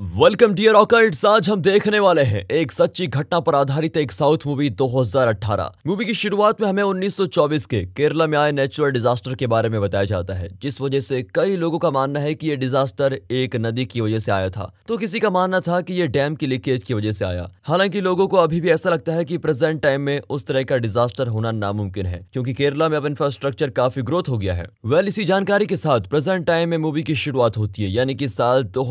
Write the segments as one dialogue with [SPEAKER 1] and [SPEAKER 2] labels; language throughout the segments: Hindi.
[SPEAKER 1] वेलकम डियर ऑकर्ट्स आज हम देखने वाले हैं एक सच्ची घटना पर आधारित एक साउथ मूवी 2018 मूवी की शुरुआत में हमें 1924 के केरला में आए नेचुरल डिजास्टर के बारे में बताया जाता है जिस वजह से कई लोगों का मानना है कि ये डिजास्टर एक नदी की वजह से आया था तो किसी का मानना था कि ये डैम की लीकेज की वजह से आया हालांकि लोगों को अभी भी ऐसा लगता है की प्रेजेंट टाइम में उस तरह का डिजास्टर होना नामुमकिन है क्यूँकी केरला में अब इंफ्रास्ट्रक्चर काफी ग्रोथ हो गया है वेल इसी जानकारी के साथ प्रेजेंट टाइम में मूवी की शुरुआत होती है यानी की साल दो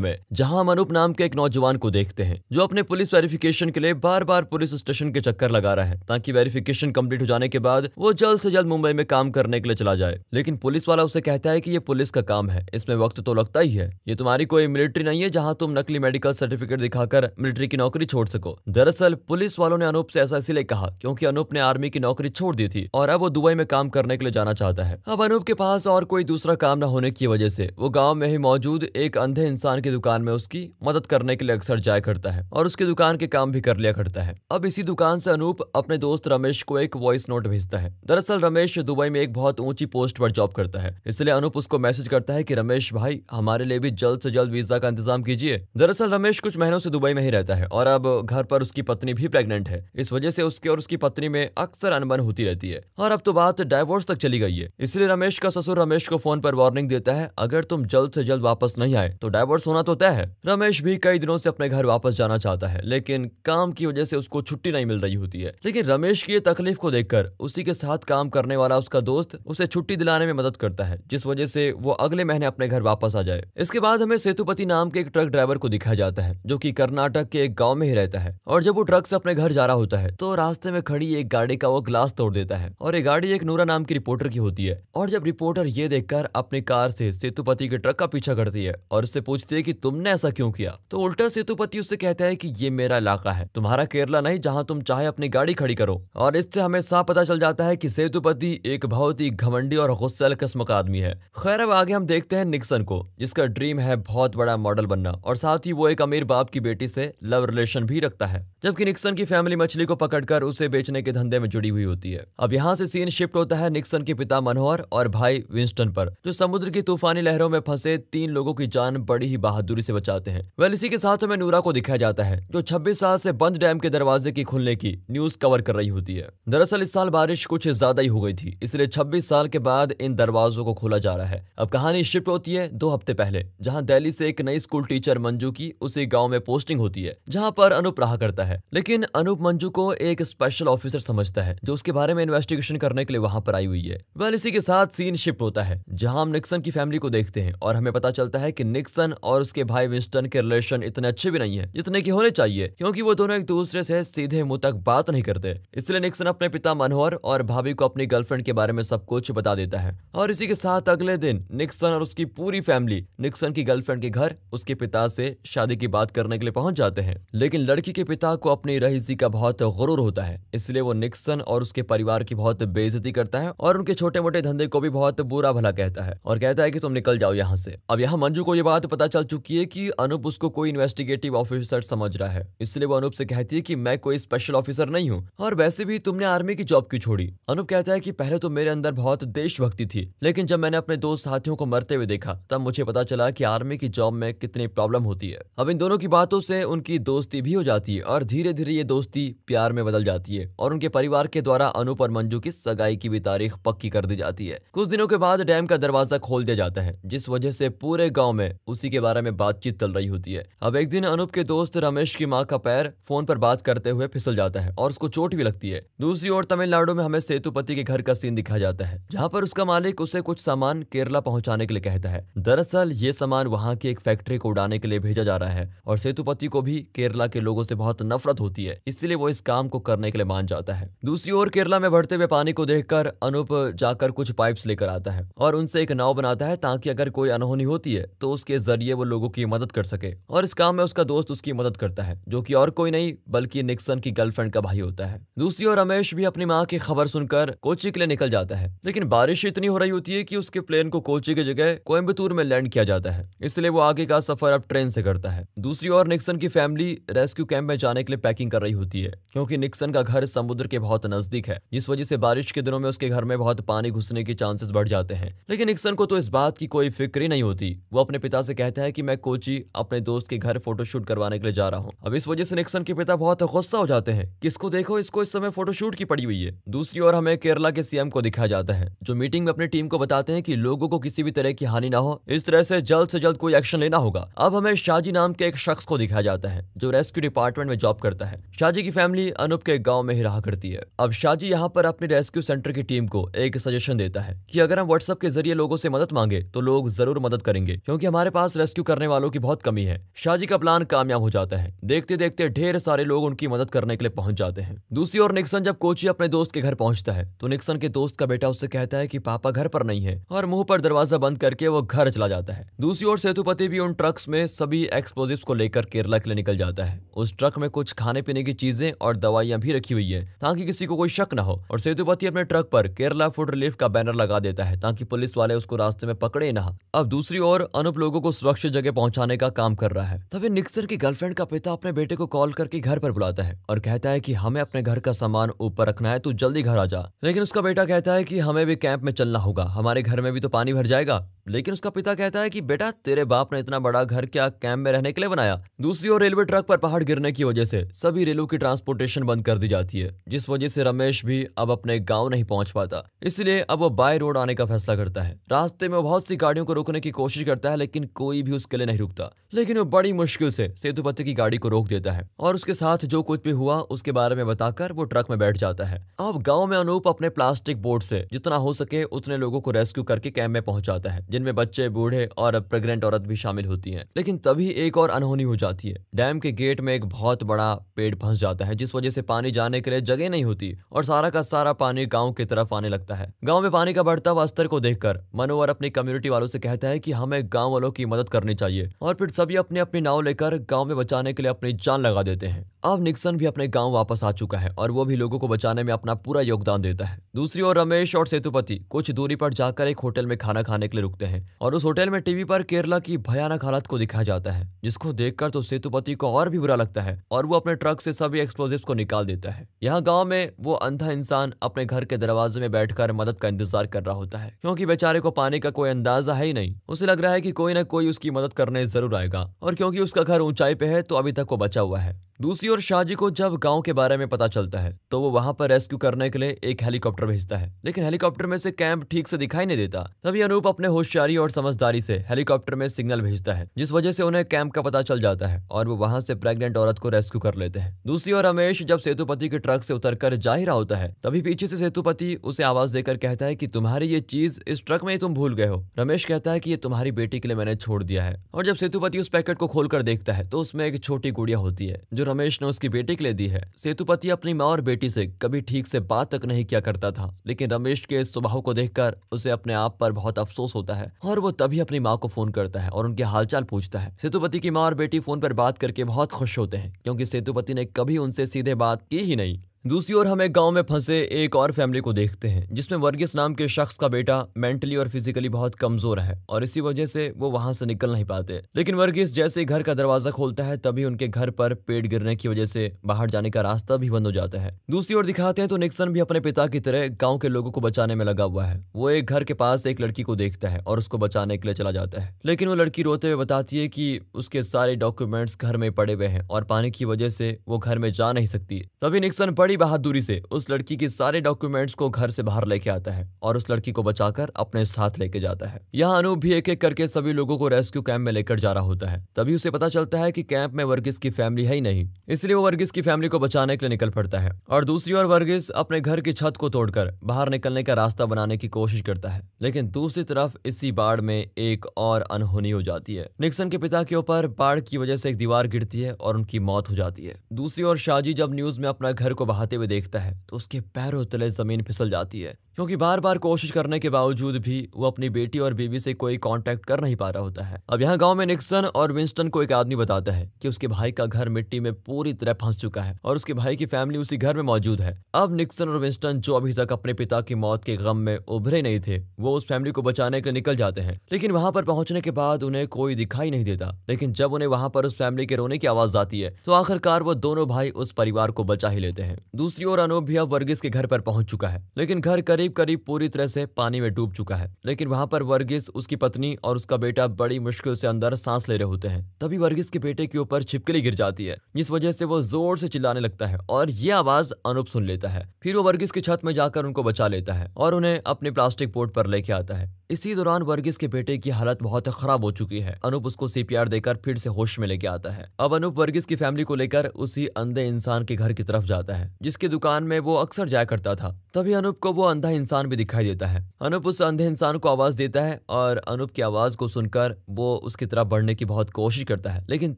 [SPEAKER 1] में जहां हम अनूप नाम के एक नौजवान को देखते हैं जो अपने पुलिस वेरिफिकेशन के लिए बार बार पुलिस स्टेशन के चक्कर लगा रहा है ताकि वेरिफिकेशन कंप्लीट हो जाने के बाद वो जल्द से जल्द मुंबई में काम करने के लिए चला जाए लेकिन पुलिस वाला उसे कहता है कि ये पुलिस का काम है इसमें वक्त तो लगता ही है ये तुम्हारी कोई मिलिट्री नहीं है जहाँ तुम नकली मेडिकल सर्टिफिकेट दिखाकर मिलिट्री की नौकरी छोड़ सको दरअसल पुलिस वालों ने अनूप से ऐसा इसीलिए कहा क्योंकि अनूप ने आर्मी की नौकरी छोड़ दी थी और अब वो दुबई में काम करने के लिए जाना चाहता है अब अनूप के पास और कोई दूसरा काम न होने की वजह से वो गाँव में ही मौजूद एक अंधे इंसान की दुकान में उसकी मदद करने के लिए अक्सर जाया करता है और उसकी दुकान के काम भी कर लिया करता है अब इसी दुकान से अनूप अपने दोस्त रमेश को एक वॉइस नोट भेजता है दरअसल रमेश दुबई में एक बहुत ऊंची पोस्ट पर जॉब करता है इसलिए अनूप उसको मैसेज करता है की रमेश भाई हमारे लिए भी जल्द से जल्द वीजा का इंतजाम कीजिए दरअसल रमेश कुछ महीनों से दुबई में ही रहता है और अब घर पर उसकी पत्नी भी प्रेगनेंट है इस वजह से उसके और उसकी पत्नी में अक्सर अनबन होती रहती है और अब तो बात डायवोर्स तक चली गई है इसलिए रमेश का ससुर रमेश को फोन पर वार्निंग देता है अगर तुम जल्द से जल्द वापस नहीं आए तो डायवोर्स होना तो तय है रमेश भी कई दिनों से अपने घर वापस जाना चाहता है लेकिन काम की वजह से उसको छुट्टी नहीं मिल रही होती है लेकिन रमेश की ये तकलीफ को देखकर उसी के साथ काम करने वाला उसका दोस्त उसे छुट्टी दिलाने में मदद करता है जिस वजह से वो अगले महीने अपने घर वापस आ जाए इसके बाद हमें सेतुपति नाम के एक ट्रक ड्राइवर को दिखाया जाता है जो की कर्नाटक के एक गाँव में ही रहता है और जब वो ट्रक से अपने घर जा रहा होता है तो रास्ते में खड़ी एक गाड़ी का वो ग्लास तोड़ देता है और ये गाड़ी एक नूरा नाम की रिपोर्टर की होती है और जब रिपोर्टर ये देखकर अपनी कार से सेतुपति के ट्रक का पीछा करती है और उससे पूछती है की तुम तुमने ऐसा क्यों किया तो उल्टा सेतुपति उससे कहता है कि ये मेरा इलाका है तुम्हारा केरला नहीं जहाँ तुम चाहे अपनी गाड़ी खड़ी करो और इससे हमें साफ पता चल जाता है की सेतुपति एक बहुत ही घमंडी और गुस्सेल किस्म का आदमी है खैर अब आगे हम देखते हैं निक्सन को जिसका ड्रीम है बहुत बड़ा मॉडल बनना और साथ ही वो एक अमीर बाप की बेटी से लव रिलेशन भी रखता है जबकि निक्सन की फैमिली मछली को पकड़कर उसे बेचने के धंधे में जुड़ी हुई होती है अब यहाँ से सीन शिफ्ट होता है निक्सन के पिता मनोहर और भाई विंस्टन पर जो समुद्र की तूफानी लहरों में फंसे तीन लोगों की जान बड़ी ही बहादुरी से बचाते हैं वेल इसी के साथ हमें नूरा को दिखाया जाता है जो छब्बीस साल से बंद डैम के दरवाजे की खुलने की न्यूज कवर कर रही होती है दरअसल इस साल बारिश कुछ ज्यादा ही हो गई थी इसलिए छब्बीस साल के बाद इन दरवाजों को खोला जा रहा है अब कहानी शिफ्ट होती है दो हफ्ते पहले जहाँ दिल्ली से एक नई स्कूल टीचर मंजू की उसी गाँव में पोस्टिंग होती है जहाँ पर अनूप रहा करता है लेकिन अनूप मंजू को एक स्पेशल ऑफिसर समझता है जो उसके बारे में इन्वेस्टिगेशन करने के लिए वहाँ पर आई हुई है वेल इसी के साथ सीन शिफ्ट होता है जहाँ हम निक्सन की फैमिली को देखते हैं और हमें पता चलता है की निक्सन और उसके भाई विंस्टन के रिलेशन इतने अच्छे भी नहीं है जितने की होने चाहिए क्योंकि वो दोनों एक दूसरे से सीधे मुंह तक बात नहीं करते इसलिए निक्सन अपने पिता मनोहर और भाभी को अपनी गर्लफ्रेंड के बारे में सब कुछ बता देता है और इसी के साथ अगले दिन निक्सन और उसकी पूरी फैमिली निक्सन की गर्लफ्रेंड के घर उसके पिता से शादी की बात करने के लिए पहुंच जाते हैं लेकिन लड़की के पिता को अपनी रईसी का बहुत गुरूर होता है इसलिए वो निक्सन और उसके परिवार की बहुत बेइज्जती करता है और उनके छोटे मोटे धंधे को भी बहुत बुरा भला कहता है और कहता है की तुम निकल जाओ यहाँ से अब यहाँ मंजू को ये बात पता चल चुकी है है कि अनुप उसको कोई इन्वेस्टिगेटिव ऑफिसर समझ रहा है इसलिए वो अनुप से कहती है कि मैं कोई स्पेशल ऑफिसर नहीं हूँ और वैसे भी तुमने आर्मी की जॉब क्यों छोड़ी अनुप कहता है कि पहले तो मेरे अंदर बहुत देशभक्ति थी लेकिन जब मैंने अपने दोस्त साथियों को मरते हुए देखा तब मुझे पता चला की आर्मी की जॉब में कितनी प्रॉब्लम होती है अब इन दोनों की बातों से उनकी दोस्ती भी हो जाती है और धीरे धीरे ये दोस्ती प्यार में बदल जाती है और उनके परिवार के द्वारा अनुप और मंजू की सगाई की भी तारीख पक्की कर दी जाती है कुछ दिनों के बाद डैम का दरवाजा खोल दिया जाता है जिस वजह से पूरे गाँव में उसी के बारे में बात बातचीत चल रही होती है अब एक दिन अनुप के दोस्त रमेश की माँ का पैर फोन पर बात करते हुए फिसल जाता है और उसको चोट भी लगती है दूसरी ओर तमिलनाडु में हमें सेतुपति के घर का सीन दिखाया जाता है जहाँ पर उसका मालिक उसे कुछ सामान केरला पहुँचाने के लिए कहता है दरअसल ये सामान वहाँ की एक फैक्ट्री को उड़ाने के लिए भेजा जा रहा है और सेतुपति को भी केरला के लोगों से बहुत नफरत होती है इसलिए वो इस काम को करने के लिए मान जाता है दूसरी ओर केरला में बढ़ते हुए पानी को देखकर अनुप जाकर कुछ पाइप्स लेकर आता है और उनसे एक नाव बनाता है ताकि अगर कोई अनहोनी होती है तो उसके जरिए वो लोगों की उसकी मदद कर सके और इस काम में उसका दोस्त उसकी मदद करता है जो कि और कोई नहीं बल्कि निक्सन की गर्लफ्रेंड का भाई होता है दूसरी ओर रमेश भी अपनी माँ की खबर सुनकर कोची के लिए निकल जाता है लेकिन बारिश इतनी हो रही होती है की उसके प्लेन को कोची की जगह कोयम्बतूर में लैंड किया जाता है इसलिए वो आगे का सफर अब ट्रेन से करता है दूसरी ओर निक्सन की फैमिली रेस्क्यू कैंप में जाने के लिए पैकिंग कर रही होती है क्योंकि निक्सन का घर समुद्र के बहुत नजदीक है जिस वजह से बारिश के दिनों में उसके घर में बहुत पानी घुसने के चांसेस बढ़ जाते हैं लेकिन निक्सन को तो इस बात की कोई फिक्र ही नहीं होती वो अपने पिता से कहता है की मैं सोची अपने दोस्त के घर फोटोशूट करवाने के लिए जा रहा हूँ अब इस वजह से निक्सन के पिता बहुत गुस्सा हो जाते हैं कि इसको देखो इसको इस समय फोटोशूट की पड़ी हुई है दूसरी ओर हमें केरला के सीएम को दिखाया जाता है जो मीटिंग में अपनी टीम को बताते हैं की लोगो को किसी भी तरह की हानि ना हो इस तरह से जल्द से जल्द कोई एक्शन लेना होगा अब हमें शाहजी नाम के एक शख्स को दिखाया जाता है जो रेस्क्यू डिपार्टमेंट में जॉब करता है शाहजी की फैमिली अनुप के गाँव में ही रहा करती है अब शाहजी यहाँ पर अपने रेस्क्यू सेंटर की टीम को एक सजेशन देता है की अगर हम व्हाट्सएप के जरिए लोगों से मदद मांगे तो लोग जरूर मदद करेंगे क्योंकि हमारे पास रेस्क्यू करने वालों वालों की बहुत कमी है शाहजी का प्लान कामयाब हो जाता है देखते देखते ढेर सारे लोग उनकी मदद करने के लिए पहुंच जाते हैं दूसरी ओर निक्सन जब कोची अपने दोस्त के घर पहुंचता है तो निक्सन के दोस्त का बेटा उससे कहता है की पापा घर पर नहीं है और मुंह पर दरवाजा बंद करके वो घर चला जाता है दूसरी ओर सेतुपति भी उन ट्रक्स में सभी एक्सप्लोजिव को लेकर केरला के लिए निकल जाता है उस ट्रक में कुछ खाने पीने की चीजें और दवाइयां भी रखी हुई है ताकि किसी को कोई शक न हो और सेतुपति अपने ट्रक पर केरला फूड रिलीफ का बैनर लगा देता है ताकि पुलिस वाले उसको रास्ते में पकड़े ना अब दूसरी ओर अनुप लोगों को सुरक्षित जगह पहुंचाने का काम कर रहा है तभी निक्सन की गर्लफ्रेंड का पिता अपने बेटे को कॉल करके घर पर बुलाता है और कहता है की हमें अपने घर का सामान ऊपर रखना है तू जल्दी घर आ जा लेकिन उसका बेटा कहता है की हमें भी कैंप में चलना होगा हमारे घर में भी तो पानी भर जाएगा लेकिन उसका पिता कहता है कि बेटा तेरे बाप ने इतना बड़ा घर क्या कैंप में रहने के लिए बनाया दूसरी ओर रेलवे ट्रक पर पहाड़ गिरने की वजह से सभी रेलों की ट्रांसपोर्टेशन बंद कर दी जाती है जिस वजह से रमेश भी अब अपने गाँव नहीं पहुँच पाता इसलिए अब वो बाय रोड आने का फैसला करता है रास्ते में बहुत सी गाड़ियों को रोकने की कोशिश करता है लेकिन कोई भी उसके लिए नहीं रुकता लेकिन वो बड़ी मुश्किल से सेतुपति की गाड़ी को रोक देता है और उसके साथ जो कुछ भी हुआ उसके बारे में बताकर वो ट्रक में बैठ जाता है अब गाँव में अनूप अपने प्लास्टिक बोर्ड से जितना हो सके उतने लोगों को रेस्क्यू करके कैंप में पहुंचाता है जिनमें बच्चे बूढ़े और प्रेग्नेंट औरत भी शामिल होती हैं लेकिन तभी एक और अनहोनी हो जाती है डैम के गेट में एक बहुत बड़ा पेड़ फंस जाता है जिस वजह से पानी जाने के लिए जगह नहीं होती और सारा का सारा पानी गाँव की तरफ आने लगता है गाँव में पानी का बढ़ता हुआ स्तर को देखकर मनोहर अपनी कम्युनिटी वालों से कहता है की हमें गाँव वालों की मदद करनी चाहिए और फिर सभी अपने अपने नाव लेकर गाँव में बचाने के लिए अपनी जान लगा देते हैं अब निक्सन भी अपने गाँव वापस आ चुका है और वो भी लोगों को बचाने में अपना पूरा योगदान देता है दूसरी ओर रमेश और सेतुपति कुछ दूरी पर जाकर एक होटल में खाना खाने के लिए रुकते देखते हैं और उस होटल में टीवी पर केरला की भयानक हालत को दिखाया जाता है जिसको देखकर तो सेतुपति को और भी बुरा लगता है और वो अपने ट्रक से सभी एक्सप्लोजिव को निकाल देता है यहाँ गाँव में वो अंधा इंसान अपने घर के दरवाजे में बैठ मदद का इंतजार कर रहा होता है क्योंकि बेचारे को पानी का कोई अंदाजा है ही नहीं उसे लग रहा है की कोई ना कोई उसकी मदद करने जरूर आएगा और क्योंकि उसका घर ऊंचाई पे है तो अभी तक वो बचा हुआ है दूसरी ओर शाहजी को जब गांव के बारे में पता चलता है तो वो वहां पर रेस्क्यू करने के लिए एक हेलीकॉप्टर भेजता है लेकिन हेलीकॉप्टर में से कैंप ठीक से दिखाई नहीं देता तभी अनूप अपने होशियारी और समझदारी से हेलीकॉप्टर में सिग्नल भेजता है जिस वजह से उन्हें कैंप का पता चल जाता है और वो वहां से प्रेगनेंट औरत को रेस्क्यू कर लेते हैं दूसरी ओर रमेश जब सेतुपति के ट्रक से उतर जा ही रहा होता है तभी पीछे से सेतुपति उसे आवाज देकर कहता है की तुम्हारी ये चीज इस ट्रक में ही तुम भूल गए हो रमेश कहता है की ये तुम्हारी बेटी के लिए मैंने छोड़ दिया है और जब सेतुपति उस पैकेट को खोलकर देखता है तो उसमें एक छोटी गुड़िया होती है जो रमेश ने उसकी बेटी के लिए दी है सेतुपति अपनी माँ और बेटी से कभी ठीक से बात तक नहीं किया करता था लेकिन रमेश के इस स्वभाव को देखकर उसे अपने आप पर बहुत अफसोस होता है और वो तभी अपनी माँ को फोन करता है और उनके हालचाल पूछता है सेतुपति की माँ और बेटी फोन पर बात करके बहुत खुश होते हैं क्योंकि सेतुपति ने कभी उनसे सीधे बात की ही नहीं दूसरी ओर हम एक गांव में फंसे एक और फैमिली को देखते हैं जिसमें वर्गीस नाम के शख्स का बेटा मेंटली और फिजिकली बहुत कमजोर है और इसी वजह से वो वहां से निकल नहीं पाते लेकिन वर्गीस जैसे ही घर का दरवाजा खोलता है तभी उनके घर पर पेड़ गिरने की वजह से बाहर जाने का रास्ता भी बंद हो जाता है दूसरी ओर दिखाते हैं तो निक्सन भी अपने पिता की तरह गाँव के लोगों को बचाने में लगा हुआ है वो एक घर के पास एक लड़की को देखता है और उसको बचाने के लिए चला जाता है लेकिन वो लड़की रोते हुए बताती है की उसके सारे डॉक्यूमेंट्स घर में पड़े हुए हैं और पानी की वजह से वो घर में जा नहीं सकती तभी निक्सन पड़ी बड़ी बहादुरी से उस लड़की के सारे डॉक्यूमेंट्स को घर से बाहर लेके आता है और उस लड़की को बचाकर अपने साथ लेके जाता है यहाँ अनूप भी एक एक करके सभी लोगों को रेस्क्यू कैंप में लेकर जा रहा होता है तभी उसे पता चलता है की कैंप में वर्गिस की फैमिली है ही नहीं इसलिए वो वर्गिस की फैमिली को बचाने के लिए निकल पड़ता है और दूसरी ओर वर्गिस अपने घर की छत को तोड़कर बाहर निकलने का रास्ता बनाने की कोशिश करता है लेकिन दूसरी तरफ इसी बाढ़ में एक और अनहोनी हो जाती है निक्सन के पिता के ऊपर बाढ़ की वजह से एक दीवार गिरती है और उनकी मौत हो जाती है दूसरी ओर शाहजी जब न्यूज में अपना घर को बाहर खाते हुए देखता है तो उसके पैरों तले जमीन फिसल जाती है क्योंकि बार बार कोशिश करने के बावजूद भी वो अपनी बेटी और बीवी से कोई कांटेक्ट कर नहीं पा रहा होता है अब यहाँ गांव में निक्सन और विंस्टन को एक आदमी बताता है कि उसके भाई का घर मिट्टी में पूरी तरह फंस चुका है और उसके भाई की फैमिली उसी घर में मौजूद है अब निक्सन और विंस्टन जो अभी तक अपने पिता की मौत के गम में उभरे नहीं थे वो उस फैमिली को बचाने के लिए निकल जाते हैं लेकिन वहां पर पहुंचने के बाद उन्हें कोई दिखाई नहीं देता लेकिन जब उन्हें वहां पर उस फैमिली के रोने की आवाज आती है तो आखिरकार वो दोनों भाई उस परिवार को बचा ही लेते हैं दूसरी ओर अनूप भी अब वर्गीस के घर पर पहुंच चुका है लेकिन घर करीब करीब करीब पूरी तरह से पानी में डूब चुका है लेकिन वहां पर वर्गीस उसकी पत्नी और उसका बेटा बड़ी मुश्किल से अंदर सांस ले रहे होते हैं तभी वर्गीस के बेटे के ऊपर छिपकली गिर जाती है जिस वजह से वो जोर से चिल्लाने लगता है और ये आवाज अनुप सुन लेता है फिर वो वर्गीस की छत में जाकर उनको बचा लेता है और उन्हें अपने प्लास्टिक बोर्ड पर लेके आता है इसी दौरान वर्गीस के बेटे की हालत बहुत खराब हो चुकी है अनूप उसको सीपीआर देकर फिर से होश में लेके आता है अब अनूप वर्गीस की फैमिली को लेकर उसी अंधे इंसान के घर की तरफ जाता है जिसकी दुकान में वो अक्सर जाया करता था तभी अनूप को वो अंधा इंसान भी दिखाई देता है अनूप उस अंधे इंसान को आवाज देता है और अनूप की आवाज को सुनकर वो उसकी तरफ बढ़ने की बहुत कोशिश करता है लेकिन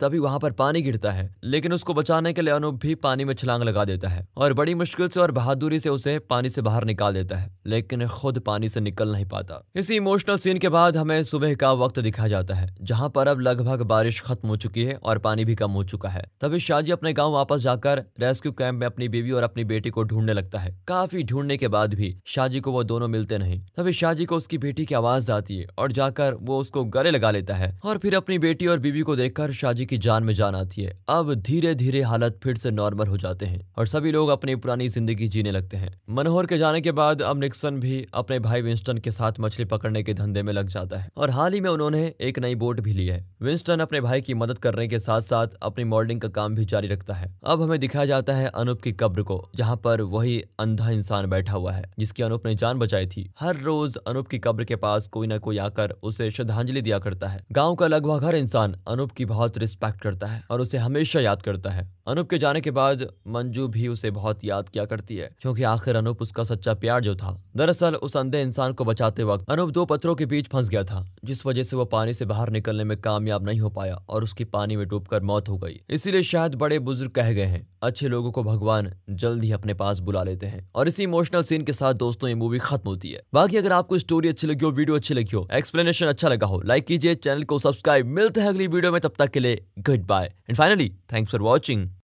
[SPEAKER 1] तभी वहां पर पानी गिरता है लेकिन उसको बचाने के लिए अनूप भी पानी में छलांग लगा देता है और बड़ी मुश्किल से और बहादुरी से उसे पानी से बाहर निकाल देता है लेकिन खुद पानी से निकल नहीं पाता इसी इसी इमोशनल सीन के बाद हमें सुबह का वक्त दिखा जाता है जहां पर अब लगभग बारिश खत्म हो चुकी है और पानी भी कम हो चुका है तभी शाहजी अपने गांव वापस जाकर रेस्क्यू कैंप में अपनी बीवी और अपनी बेटी को ढूंढने लगता है काफी ढूंढने के बाद भी शाहजी को वो दोनों मिलते नहीं तभी शाहजी को उसकी बेटी की आवाज आती है और जाकर वो उसको गले लगा लेता है और फिर अपनी बेटी और बीवी को देखकर शाहजी की जान में जान आती है अब धीरे धीरे हालत फिर से नॉर्मल हो जाते हैं और सभी लोग अपनी पुरानी जिंदगी जीने लगते हैं मनोहर के जाने के बाद अब निक्सन भी अपने भाई विंस्टन के साथ मछली पकड़ पकड़ने के धंधे में लग जाता है और हाल ही में उन्होंने एक नई बोट भी ली है विंस्टन अपने भाई की मदद करने के साथ साथ अपनी मॉडलिंग का काम भी जारी रखता है अब हमें दिखाया जाता है अनुप की कब्र को जहाँ पर वही अंधा इंसान बैठा हुआ है जिसकी अनुप ने जान बचाई थी हर रोज अनुप की कब्र के पास कोई ना कोई आकर उसे श्रद्धांजलि दिया करता है गाँव का लगभग हर इंसान अनुप की बहुत रिस्पेक्ट करता है और उसे हमेशा याद करता है अनुप के जाने के बाद मंजू भी उसे बहुत याद किया करती है क्योंकि आखिर अनुप उसका सच्चा प्यार जो था दरअसल उस अंधे इंसान को बचाते वक्त अनुप दो पत्थरों के बीच फंस गया था जिस वजह से वह पानी से बाहर निकलने में कामयाब नहीं हो पाया और उसकी पानी में डूबकर मौत हो गई इसीलिए शायद बड़े बुजुर्ग कह गए हैं अच्छे लोगों को भगवान जल्द ही अपने पास बुला लेते हैं और इसी इमोशनल सीन के साथ दोस्तों ये मूवी खत्म होती है बाकी अगर आपको स्टोरी अच्छी लगी हो वीडियो अच्छी लगी हो एक्सप्लेनेशन अच्छा लगा हो लाइक कीजिए चैनल को सब्सक्राइब मिलते हैं अगली वीडियो में तब तक के लिए goodbye and finally thanks for watching